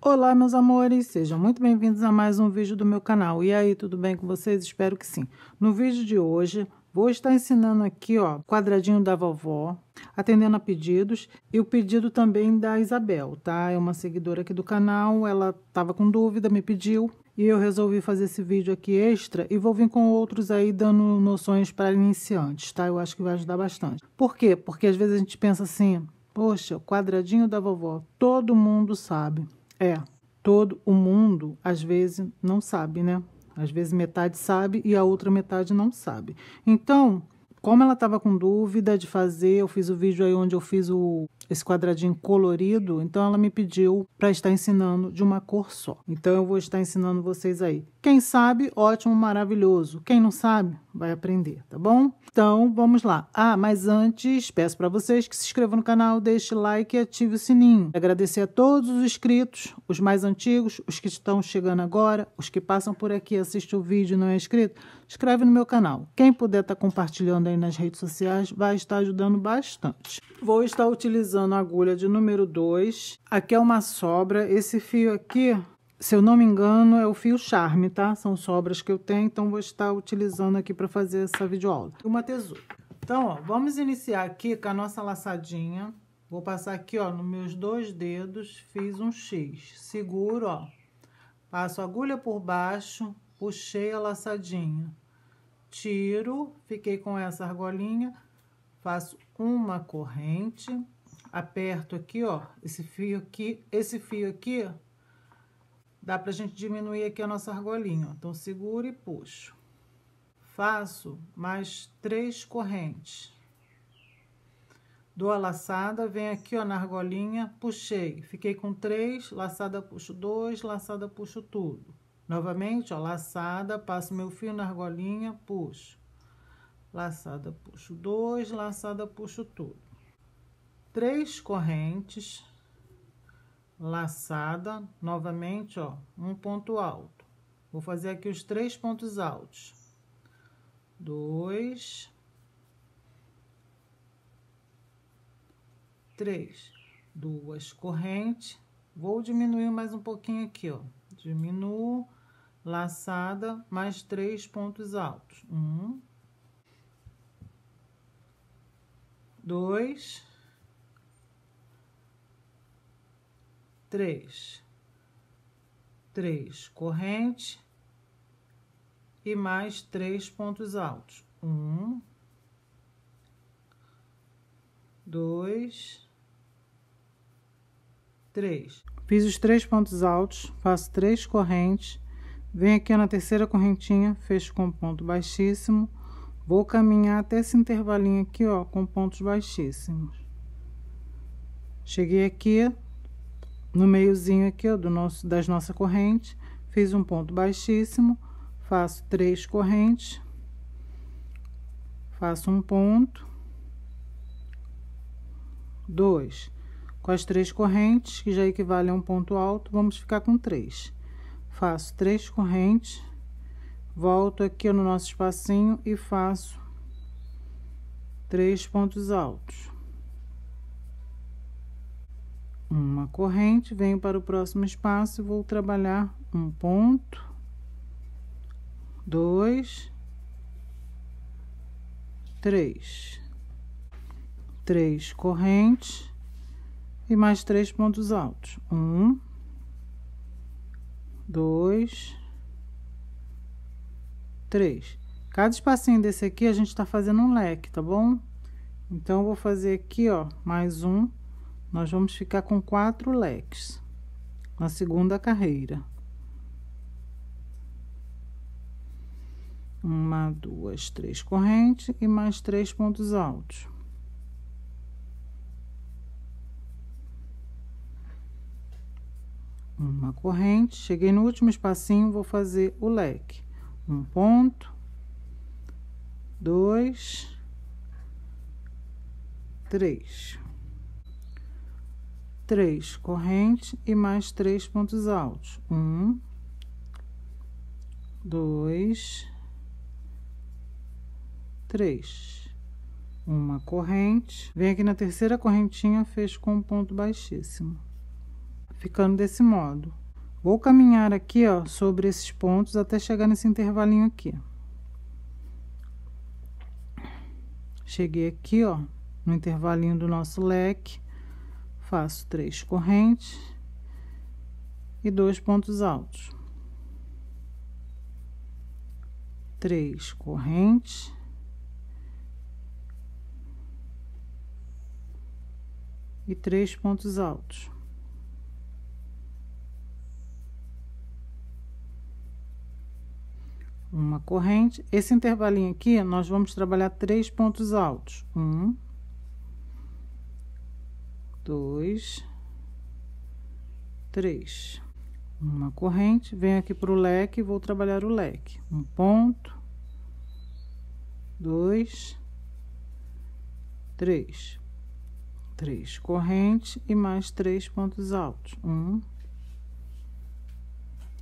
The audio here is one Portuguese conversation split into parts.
Olá meus amores, sejam muito bem-vindos a mais um vídeo do meu canal. E aí, tudo bem com vocês? Espero que sim. No vídeo de hoje, vou estar ensinando aqui, ó, quadradinho da vovó, atendendo a pedidos e o pedido também da Isabel, tá? É uma seguidora aqui do canal, ela tava com dúvida, me pediu e eu resolvi fazer esse vídeo aqui extra e vou vir com outros aí dando noções para iniciantes, tá? Eu acho que vai ajudar bastante. Por quê? Porque às vezes a gente pensa assim, poxa, quadradinho da vovó, todo mundo sabe. É, todo o mundo às vezes não sabe, né? Às vezes metade sabe e a outra metade não sabe. Então, como ela estava com dúvida de fazer, eu fiz o vídeo aí onde eu fiz o, esse quadradinho colorido, então ela me pediu para estar ensinando de uma cor só. Então eu vou estar ensinando vocês aí. Quem sabe, ótimo, maravilhoso. Quem não sabe, vai aprender, tá bom? Então vamos lá. Ah, mas antes, peço para vocês que se inscrevam no canal, deixe like e ative o sininho. Agradecer a todos os inscritos, os mais antigos, os que estão chegando agora, os que passam por aqui e assistem o vídeo e não é inscrito escreve no meu canal. Quem puder estar tá compartilhando aí nas redes sociais vai estar ajudando bastante. Vou estar utilizando a agulha de número 2. Aqui é uma sobra. Esse fio aqui, se eu não me engano, é o fio charme, tá? São sobras que eu tenho, então vou estar utilizando aqui para fazer essa videoaula. Uma tesoura. Então, ó, vamos iniciar aqui com a nossa laçadinha. Vou passar aqui, ó, nos meus dois dedos, fiz um X. Seguro, ó. Passo a agulha por baixo, puxei a laçadinha, tiro, fiquei com essa argolinha, faço uma corrente, aperto aqui, ó, esse fio aqui, esse fio aqui, dá pra gente diminuir aqui a nossa argolinha, ó. então seguro e puxo. Faço mais três correntes. Dou a laçada, venho aqui, ó, na argolinha, puxei. Fiquei com três, laçada, puxo dois, laçada, puxo tudo. Novamente, ó, laçada, passo meu fio na argolinha, puxo. Laçada, puxo dois, laçada, puxo tudo. Três correntes, laçada, novamente, ó, um ponto alto. Vou fazer aqui os três pontos altos. Dois. Três. Duas correntes. Vou diminuir mais um pouquinho aqui, ó. Diminuo laçada, mais três pontos altos. Um, dois, três, três, corrente e mais três pontos altos. Um, dois, três. Fiz os três pontos altos, faço três correntes Venho aqui na terceira correntinha, fecho com ponto baixíssimo. Vou caminhar até esse intervalinho aqui, ó, com pontos baixíssimos. Cheguei aqui, no meiozinho aqui, ó, do nosso, das nossa corrente, fiz um ponto baixíssimo, faço três correntes, faço um ponto, dois. Com as três correntes, que já equivale a um ponto alto, vamos ficar com três faço três correntes, volto aqui no nosso espacinho e faço três pontos altos. Uma corrente, venho para o próximo espaço e vou trabalhar um ponto, dois, três, três correntes e mais três pontos altos. Um, dois, três. Cada espacinho desse aqui, a gente tá fazendo um leque, tá bom? Então, vou fazer aqui, ó, mais um. Nós vamos ficar com quatro leques na segunda carreira. Uma, duas, três correntes e mais três pontos altos. uma corrente, cheguei no último espacinho, vou fazer o leque. Um ponto, dois, três. Três correntes e mais três pontos altos. Um, dois, três. Uma corrente. Vem aqui na terceira correntinha, fecho com um ponto baixíssimo ficando desse modo. Vou caminhar aqui, ó, sobre esses pontos até chegar nesse intervalinho aqui. Cheguei aqui, ó, no intervalinho do nosso leque, faço três correntes e dois pontos altos. Três correntes. E três pontos altos. uma corrente. Esse intervalinho aqui, nós vamos trabalhar três pontos altos. Um, dois, três. Uma corrente, venho aqui para o leque, vou trabalhar o leque. Um ponto, dois, três. Três correntes e mais três pontos altos. Um,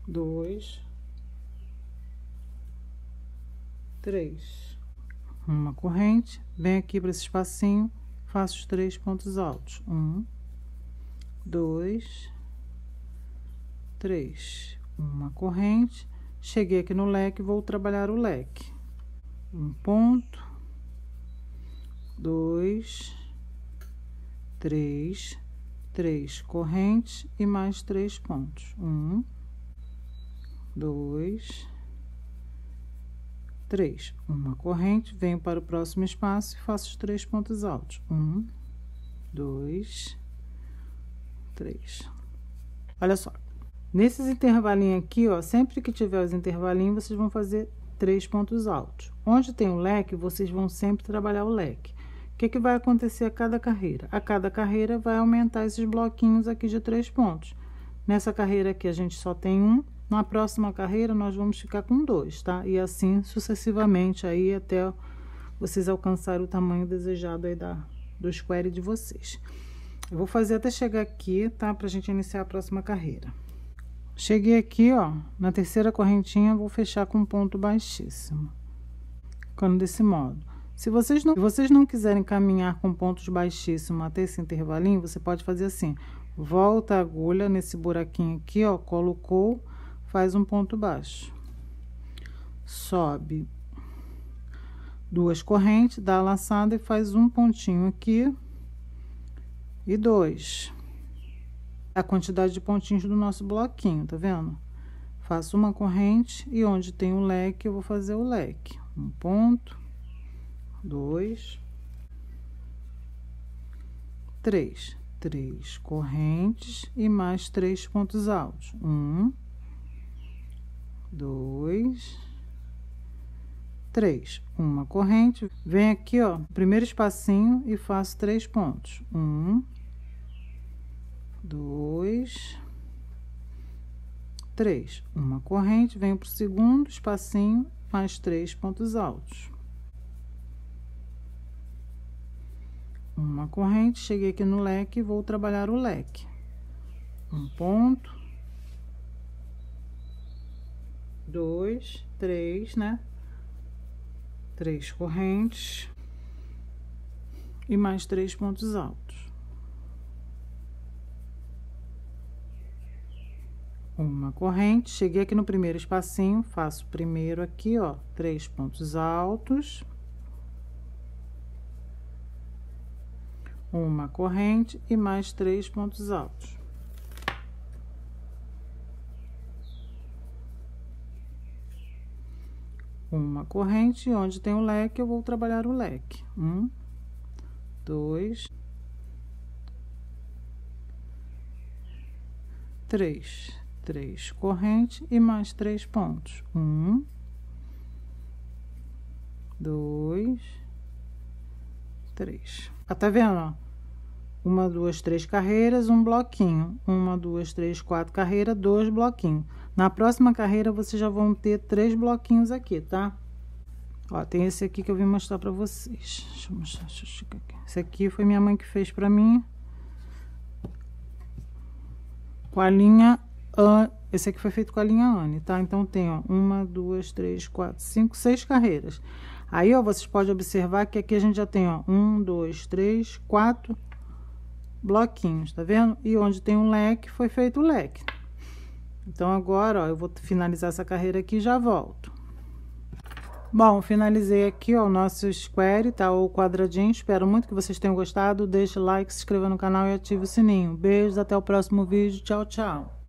dois, três. Uma corrente, bem aqui para esse espacinho, faço os três pontos altos. Um, dois, três. Uma corrente, cheguei aqui no leque, vou trabalhar o leque. Um ponto, dois, três, três correntes e mais três pontos. Um, dois, 3. Uma corrente, venho para o próximo espaço e faço os três pontos altos. 1, 2, 3. Olha só. Nesses intervalinhos aqui, ó, sempre que tiver os intervalinhos, vocês vão fazer três pontos altos. Onde tem o leque, vocês vão sempre trabalhar o leque. O que, que vai acontecer a cada carreira? A cada carreira vai aumentar esses bloquinhos aqui de três pontos. Nessa carreira aqui, a gente só tem um, na próxima carreira, nós vamos ficar com dois, tá? E assim sucessivamente aí até vocês alcançarem o tamanho desejado aí da, do square de vocês. Eu vou fazer até chegar aqui, tá? Pra gente iniciar a próxima carreira. Cheguei aqui, ó, na terceira correntinha, vou fechar com um ponto baixíssimo. Ficando desse modo. Se vocês não, se vocês não quiserem caminhar com pontos baixíssimos até esse intervalinho, você pode fazer assim. Volta a agulha nesse buraquinho aqui, ó, colocou faz um ponto baixo, sobe duas correntes, dá a laçada e faz um pontinho aqui e dois. A quantidade de pontinhos do nosso bloquinho, tá vendo? Faço uma corrente e onde tem o um leque, eu vou fazer o leque. Um ponto, dois, três. Três correntes e mais três pontos altos. Um, dois, três. Uma corrente, vem aqui, ó, primeiro espacinho e faço três pontos. Um, dois, três. Uma corrente, venho para o segundo espacinho, mais três pontos altos. Uma corrente, cheguei aqui no leque, vou trabalhar o leque. Um ponto, dois, três, né? Três correntes e mais três pontos altos. Uma corrente, cheguei aqui no primeiro espacinho, faço primeiro aqui, ó, três pontos altos. Uma corrente e mais três pontos altos. uma corrente, onde tem o leque, eu vou trabalhar o leque. Um, dois, três. Três corrente e mais três pontos. Um, dois, três. Tá vendo? uma, duas, três carreiras, um bloquinho, uma, duas, três, quatro carreiras, dois bloquinhos. Na próxima carreira, vocês já vão ter três bloquinhos aqui, tá? Ó, tem esse aqui que eu vim mostrar pra vocês. Deixa eu mostrar, deixa eu chegar aqui. Esse aqui foi minha mãe que fez pra mim. Com a linha... esse aqui foi feito com a linha Anne, tá? Então, tem, ó, uma, duas, três, quatro, cinco, seis carreiras. Aí, ó, vocês podem observar que aqui a gente já tem, ó, um, dois, três, quatro bloquinhos, tá vendo? E onde tem um leque, foi feito o leque. Então, agora, ó, eu vou finalizar essa carreira aqui e já volto. Bom, finalizei aqui ó, o nosso square, tá? Ou quadradinho. Espero muito que vocês tenham gostado. Deixe like, se inscreva no canal e ative o sininho. Beijos, até o próximo vídeo. Tchau, tchau.